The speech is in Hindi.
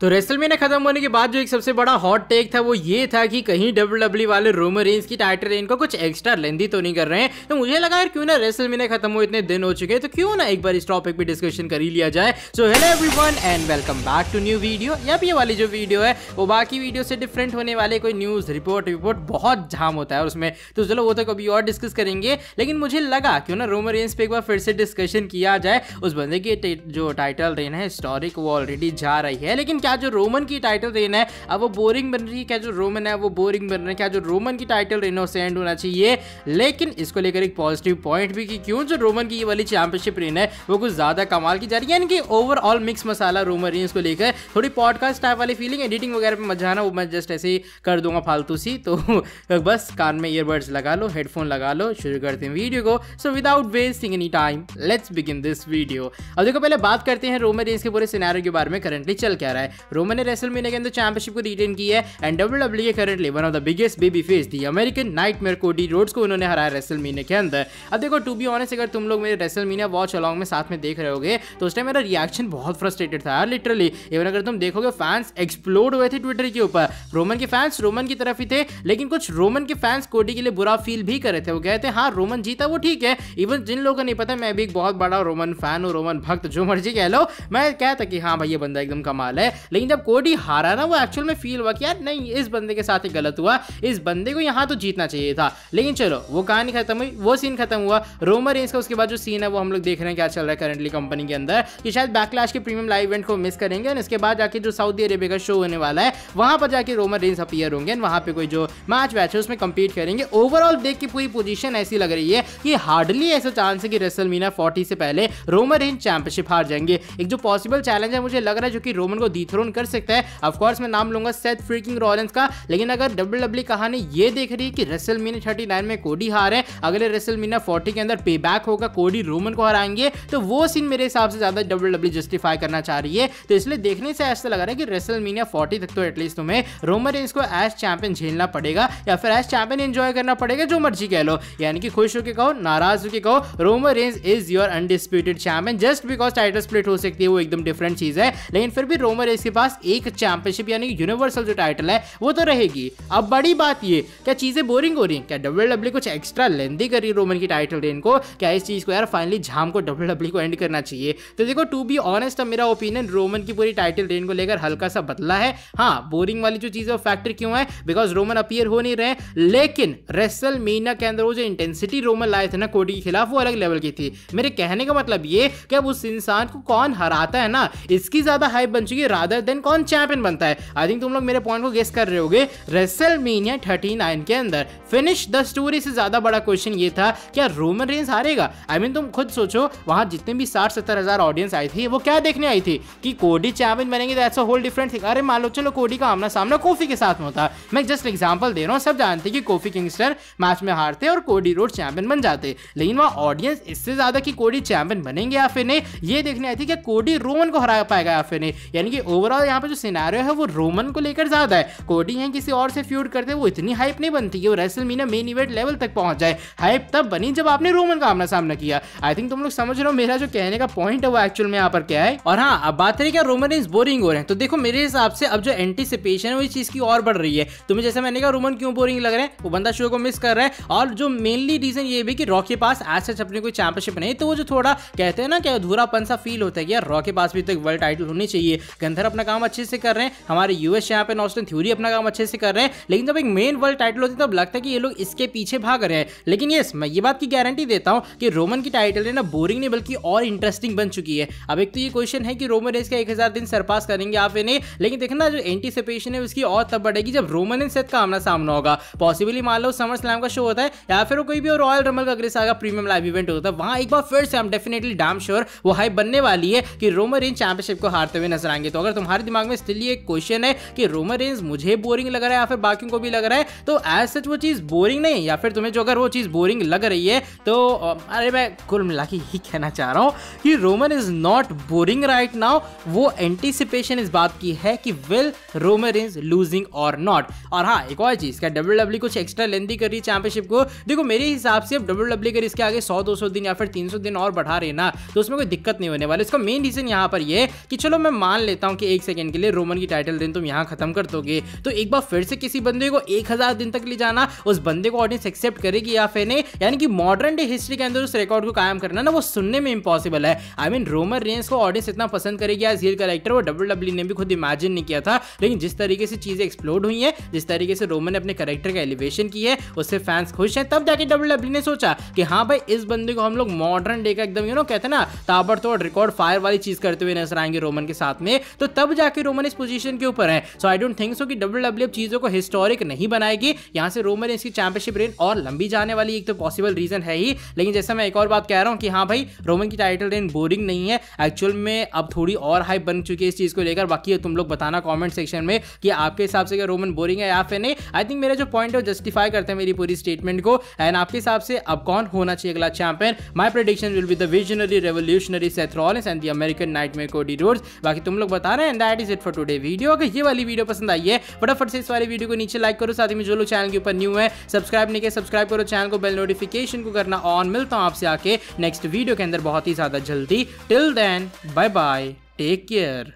तो रेसल में खत्म होने के बाद जो एक सबसे बड़ा हॉट टेक था वो ये था कि कहीं डब्ल्यू डब्ल्यू e वाले रोमन रेंज की टाइटल रेंज को कुछ एक्स्ट्रा लेंदी तो नहीं कर रहे हैं तो मुझे लगा यार क्यों ना रेसल में खत्म हो इतने दिन हो चुके तो क्यों ना एक बार इस टॉपिक पे डिस्कशन कर ही लिया जाए so hello one and welcome back to new video या ये वाली जो वीडियो है वो बाकी वीडियो से डिफरेंट होने वाले कोई न्यूज रिपोर्ट रिपोर्ट बहुत जाम होता है उसमें तो चलो वो तो कभी और डिस्कस करेंगे लेकिन मुझे लगा क्यों ना रोमन रेंज पे एक बार फिर से डिस्कशन किया जाए उस बंदे की जो टाइटल रेन है हिस्टोरिक वो ऑलरेडी जा रही है लेकिन क्या जो रोमन की टाइटल रेन है अब वो बोरिंग बन रही है क्या जो रोमन है वो बोरिंग बन रही है क्या जो रोमन की टाइटल रेन है एंड होना चाहिए लेकिन इसको लेकर एक पॉजिटिव पॉइंट भी की क्यों जो रोमन की ये वाली चैंपियनशिप रेन है वो कुछ ज़्यादा कमाल की जा रही है यानी कि overall mix masala Roman reign को लेकर थोड़ी पॉडकास्ट टाइप वाली फीलिंग एडिटिंग वगैरह में मजा आना वो मैं जस्ट ऐसे ही कर दूंगा फालतू सी तो बस कान में ईयरबड्स लगा लो हेडफोन लगा लो शुरू करते हैं वीडियो को so without wasting any time let's begin this video अब देखो पहले बात करते हैं रोमन रेंस के पूरे सिनेरियो के बारे में करंटली चल क्या रहा है रोमन ने रेसल मीना के अंदर चैंपियनशिप को रिटेन की है एंड डब्ल्यू डब्ल्यू के currently one of the biggest babyface the American nightmare Cody Rhodes को उन्होंने हराया रेसल मीना के अंदर अब देखो टू बी ऑनेस्ट अगर तुम लोग मेरे रेसल मीना वॉच अलॉन्ग में साथ में देख रहे हो तो उस टाइम मेरा रिएक्शन बहुत फ्रस्ट्रेटेड था यार लिटरली इवन अगर तुम देखोगे फैंस एक्सप्लोड हुए थे ट्विटर के ऊपर रोमन के फैंस रोमन की तरफ ही थे लेकिन कुछ रोमन के फैंस कोडी के लिए बुरा फील भी कर रहे थे वो कहते थे हाँ रोमन जीता वो ठीक है इवन जिन लोगों को नहीं पता मैं भी एक बहुत बड़ा रोमन फैन हूँ रोमन भक्त जो मर्जी कह लो मैं कहता कि हाँ भाई ये बंदा एकदम कमाल है लेकिन जब कोडी हारा ना वो एक्चुअल में फील हुआ कि यार नहीं इस बंदे के साथ ही गलत हुआ इस बंदे को यहाँ तो जीतना चाहिए था लेकिन चलो वो कहानी खत्म हुई वो सीन खत्म हुआ रोमर रेंज का उसके बाद जो सीन है वो हम लोग देख रहे हैं क्या चल रहा है करंटली कंपनी के अंदर कि शायद बैकलैश के प्रीमियम लाइव इवेंट को मिस करेंगे और इसके बाद जाके जो सऊदी अरेबिया का शो होने वाला है वहाँ पर जाके रोमर रेंज अपियर होंगे वहाँ पर कोई जो मैच वैच है उसमें कम्पीट करेंगे ओवरऑल देख के पूरी पोजीशन ऐसी लग रही है कि हार्डली ऐसा चांस है कि रेसल मीना फोर्टी से पहले रोमर रेंज चैंपियनशिप हार जाएंगे एक जो पॉसिबल चैलेंज है मुझे लग रहा है जो कि रोमन को दी डिथ्रोन कर सकता है अफकोर्स मैं नाम लूंगा सेट फ्रीकिंग रॉलेंस का लेकिन अगर डब्ल्यू डब्ल्यू e कहानी ये देख रही है कि रेसल मीना थर्टी नाइन में कोडी हार है अगले रेसल मीना फोर्टी के अंदर पे बैक होगा कोडी रोमन को हराएंगे तो वो सीन मेरे हिसाब से ज्यादा डब्ल्यू डब्ल्यू जस्टिफाई करना चाह रही है तो इसलिए देखने से ऐसा लग रहा है कि रेसल मीना फोर्टी तक तो एटलीस्ट तुम्हें रोमन रेंस को एज चैंपियन झेलना पड़ेगा या फिर एज चैंपियन एंजॉय करना पड़ेगा जो मर्जी कह लो यानी कि खुश होकर कहो नाराज होकर कहो Roman Reigns is your undisputed champion just because title split हो सकती है वो एकदम डिफरेंट चीज है लेकिन फिर भी रोमन रेंस के पास एक चैंपियनशिप यानी यूनिवर्सल जो टाइटल है वो तो रहेगी अब बड़ी बात ये क्या चीज़ें बोरिंग हो रही है क्या डब्ल्यू डब्ल्यू e कुछ एक्स्ट्रा लेंदी कर रही है रोमन की टाइटल रेन को क्या इस चीज़ को यार फाइनली झाम को डब्ल्यू डब्ल्यू e को एंड करना चाहिए तो देखो टू बी ऑनेस्ट अब मेरा ओपिनियन रोमन की पूरी टाइटल रेन को लेकर हल्का सा बदला है हाँ बोरिंग वाली जो चीज़ है वो फैक्टर क्यों है बिकॉज रोमन अपियर हो नहीं रहे लेकिन रेसल मीना के अंदर वो जो इंटेंसिटी रोमन लाए थे ना कोडी के खिलाफ वो अलग लेवल की थी मेरे कहने का मतलब ये कि अब उस इंसान को कौन हराता है ना इसकी ज़्यादा हाइप बन चुकी है राधा है देन कौन चैंपियन बनता है आई थिंक तुम लोग मेरे पॉइंट को गेस कर रहे होगे रेसल मीनिया थर्टी नाइन के अंदर फिनिश द स्टोरी से ज्यादा बड़ा क्वेश्चन ये था क्या रोमन रेंस हारेगा आई I मीन mean, तुम खुद सोचो वहां जितने भी साठ सत्तर हजार ऑडियंस आई थी वो क्या देखने आई थी कि कोडी चैंपियन बनेंगे that's a whole different thing अरे मान लो चलो कोडी का आमना सामना कोफी के साथ में होता मैं जस्ट एग्जाम्पल दे रहा हूँ सब जानते कि कोफी किंगस्टर मैच में हारते और कोडी रोड चैंपियन बन जाते लेकिन वहाँ ऑडियंस इससे ज्यादा कि कोडी चैंपियन बनेंगे या फिर नहीं ये देखने आई थी कि कोडी रोमन को हरा पाएगा या फिर नहीं यानी कि ओवर ओवरऑल यहाँ पे जो सिनारियो है वो रोमन को लेकर ज्यादा है कोडी है किसी और से फ्यूड करते वो इतनी हाइप नहीं बनती कि वो रेसलमीना मेन इवेंट लेवल तक पहुंच जाए हाइप तब बनी जब आपने रोमन का आमना सामना किया आई थिंक तुम लोग समझ रहे हो मेरा जो कहने का पॉइंट है वो एक्चुअल में यहाँ पर क्या है और हाँ अब बात रही क्या रोमन इज बोरिंग हो रहे हैं तो देखो मेरे हिसाब से अब जो एंटीसिपेशन है वो इस चीज की और बढ़ रही है तुम्हें जैसे मैंने कहा रोमन क्यों बोरिंग लग रहे हैं वो बंदा शो को मिस कर रहा है और जो मेनली रीजन ये भी कि रॉक के पास आज सच अपनी कोई चैंपियनशिप नहीं तो वो जो थोड़ा कहते हैं ना कि अधूरापन सा फील होता है कि यार रॉक के पास भी तो एक वर्ल्ड टाइटल होनी चाहिए गंधर्व प्लेयर अपना काम अच्छे से कर रहे हैं हमारे यूएस यहाँ पे नॉस्टन थ्यूरी अपना काम अच्छे से कर रहे हैं लेकिन जब एक मेन वर्ल्ड टाइटल होती है तब लगता है कि ये लोग इसके पीछे भाग रहे हैं लेकिन यस मैं ये बात की गारंटी देता हूँ कि रोमन की टाइटल है ना बोरिंग नहीं बल्कि और इंटरेस्टिंग बन चुकी है अब एक तो ये क्वेश्चन है कि रोमन रेस का एक दिन सरपास करेंगे आप इन्हें लेकिन देखना जो एंटीसिपेशन है उसकी और तब बढ़ेगी जब रोमन इन सेथ का आमना सामना होगा पॉसिबली मान लो समर स्लैम का शो होता है या फिर कोई भी रॉयल रमल का अग्रेस आगे प्रीमियम लाइव इवेंट होता है वहां एक बार फिर से हम डेफिनेटली डैम श्योर वो हाई बनने वाली है कि रोमन इन चैंपियनशिप को हारते हुए नजर आएंगे तो अगर तुम्हारे दिमाग में स्टिल ये क्वेश्चन है कि रोमन रेंज मुझे बोरिंग लग रहा है या फिर बाकी को भी लग रहा है तो एज सच वो चीज़ बोरिंग नहीं या फिर तुम्हें जो अगर वो चीज़ बोरिंग लग रही है तो अरे मैं कुल मिला के यही कहना चाह रहा हूँ कि Roman is not boring right now वो एंटिसिपेशन इस बात की है कि विल रोमन रेंज लूजिंग और नॉट और हाँ एक और चीज़ क्या डब्ल्यू डब्ल्यू e कुछ एक्स्ट्रा लेंदी कर रही है चैंपियनशिप को देखो मेरे हिसाब से अब डब्ल्यू डब्ल्यू e अगर इसके आगे सौ दो सौ दिन या फिर तीन सौ दिन और बढ़ा रहे ना तो उसमें कोई दिक्कत नहीं होने वाली इसका मेन रीज़न यहाँ पर यह कि चलो मैं मान लेता हूँ कि के एक सेकेंड के लिए रोमन की टाइटल दिन तुम यहाँ खत्म कर दोगे तो एक बार फिर से किसी बंदे को एक हजार दिन तक ले जाना उस बंदे को ऑडियंस एक्सेप्ट करेगी या फिर नहीं यानी कि मॉडर्न डे हिस्ट्री के अंदर उस रिकॉर्ड को कायम करना ना वो सुनने में इंपॉसिबल है आई मीन रोमन रेंस को ऑडियंस इतना पसंद करेगी एज हील कैरेक्टर वो डब्ल्यू डब्ल्यू e ने भी खुद इमेजिन नहीं किया था लेकिन जिस तरीके से चीज़ें एक्सप्लोर हुई है जिस तरीके से रोमन ने अपने करेक्टर का एलिवेशन की है उससे फैंस खुश है तब जाके डब्ल्यू डब्ल्यू e ने सोचा कि हाँ भाई इस बंदे को हम लोग मॉडर्न डे का एकदम यू नो कहते ना ताबड़तोड़ रिकॉर्ड फायर वाली चीज़ करते हुए नजर आएंगे रोमन के साथ में तो तब जाके रोमन इस पोजीशन के ऊपर है सो आई डोंट थिंक सो कि डब्ल्यू डब्ल्यू चीजों को हिस्टोरिक नहीं बनाएगी यहाँ से रोमन इसकी चैंपियनशिप रेन और लंबी जाने वाली एक तो पॉसिबल रीजन है ही लेकिन जैसे मैं एक और बात कह रहा हूँ कि हाँ भाई रोमन की टाइटल रेन बोरिंग नहीं है एक्चुअल में अब थोड़ी और हाइप बन चुकी है इस चीज़ को लेकर बाकी तुम लोग बताना कॉमेंट सेक्शन में कि आपके हिसाब से क्या रोमन बोरिंग है या फिर नहीं आई थिंक मेरा जो पॉइंट है वो जस्टिफाई करते हैं मेरी पूरी स्टेटमेंट को एंड आपके हिसाब से अब कौन होना चाहिए अगला champion my prediction will be the visionary revolutionary Seth Rollins and the American Nightmare Cody Rhodes बाकी तुम लोग बता रहे है and that is it for today video अगर ये वाली वीडियो पसंद आई है फटाफट से इस वाली वीडियो को नीचे लाइक करो साथ ही में जो लोग चैनल के ऊपर न्यू है सब्सक्राइब नहीं किया सब्सक्राइब करो चैनल को बेल नोटिफिकेशन को करना ऑन मिलता हूँ आपसे आके नेक्स्ट वीडियो के अंदर बहुत ही ज़्यादा जल्दी till then bye bye take care